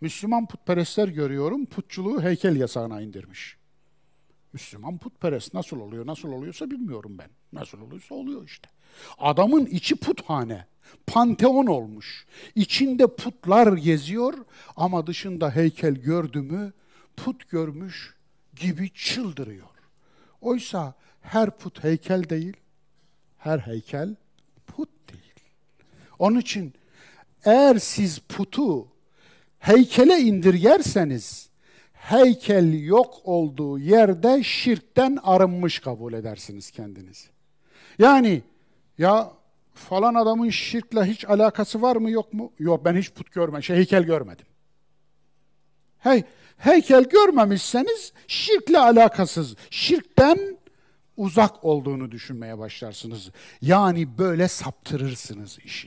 Müslüman putperestler görüyorum, putçuluğu heykel yasağına indirmiş. Müslüman putperest nasıl oluyor, nasıl oluyorsa bilmiyorum ben. Nasıl oluyorsa oluyor işte. Adamın içi puthane, panteon olmuş. İçinde putlar geziyor ama dışında heykel gördü mü put görmüş gibi çıldırıyor. Oysa her put heykel değil, her heykel put değil. Onun için eğer siz putu heykele indirgerseniz heykel yok olduğu yerde şirkten arınmış kabul edersiniz kendinizi. Yani ya falan adamın şirkle hiç alakası var mı yok mu? Yok ben hiç put görmedim, şey heykel görmedim. Hey, heykel görmemişseniz şirkle alakasız. Şirkten uzak olduğunu düşünmeye başlarsınız. Yani böyle saptırırsınız işi.